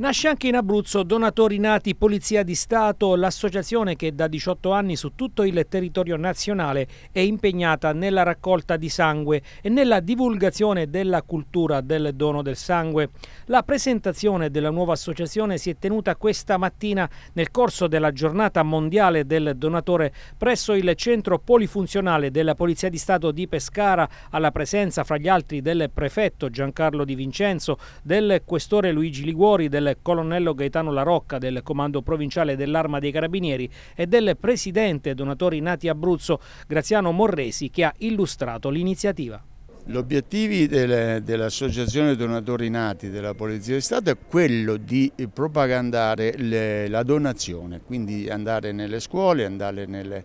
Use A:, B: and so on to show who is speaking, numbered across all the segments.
A: Nasce anche in Abruzzo Donatori Nati Polizia di Stato, l'associazione che da 18 anni su tutto il territorio nazionale è impegnata nella raccolta di sangue e nella divulgazione della cultura del dono del sangue. La presentazione della nuova associazione si è tenuta questa mattina nel corso della giornata mondiale del donatore presso il centro polifunzionale della Polizia di Stato di Pescara alla presenza fra gli altri del prefetto Giancarlo Di Vincenzo, del questore Luigi Liguori, del colonnello Gaetano Larocca del Comando Provinciale dell'Arma dei Carabinieri e del presidente Donatori Nati Abruzzo Graziano Morresi che ha illustrato l'iniziativa.
B: Gli obiettivi dell'Associazione Donatori Nati della Polizia di Stato è quello di propagandare le, la donazione, quindi andare nelle scuole, andare nelle,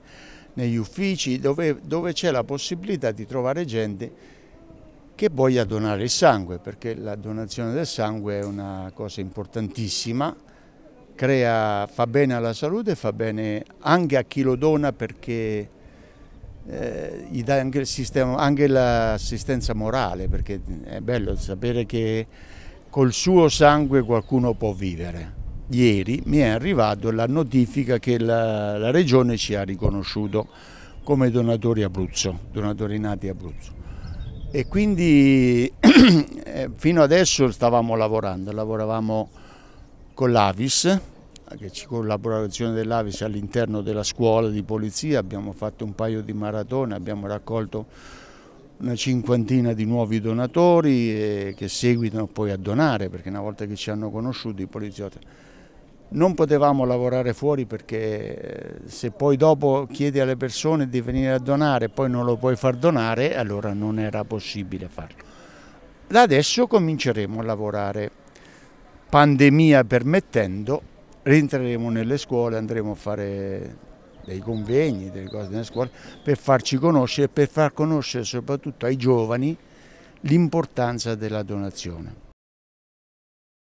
B: negli uffici dove, dove c'è la possibilità di trovare gente che voglia donare il sangue, perché la donazione del sangue è una cosa importantissima, crea, fa bene alla salute, fa bene anche a chi lo dona perché eh, gli dà anche, l'assistenza morale, perché è bello sapere che col suo sangue qualcuno può vivere. Ieri mi è arrivata la notifica che la, la Regione ci ha riconosciuto come donatori Abruzzo, donatori nati Abruzzo e quindi eh, fino adesso stavamo lavorando, lavoravamo con l'Avis, con la collaborazione dell'Avis all'interno della scuola di polizia, abbiamo fatto un paio di maratone, abbiamo raccolto una cinquantina di nuovi donatori eh, che seguitano poi a donare perché una volta che ci hanno conosciuto i poliziotti non potevamo lavorare fuori perché eh, se poi dopo chiedi alle persone di venire a donare e poi non lo puoi far donare, allora non era possibile farlo. Da adesso cominceremo a lavorare, pandemia permettendo, rientreremo nelle scuole, andremo a fare dei convegni, delle cose nelle scuole, per farci conoscere e per far conoscere soprattutto ai giovani l'importanza della donazione.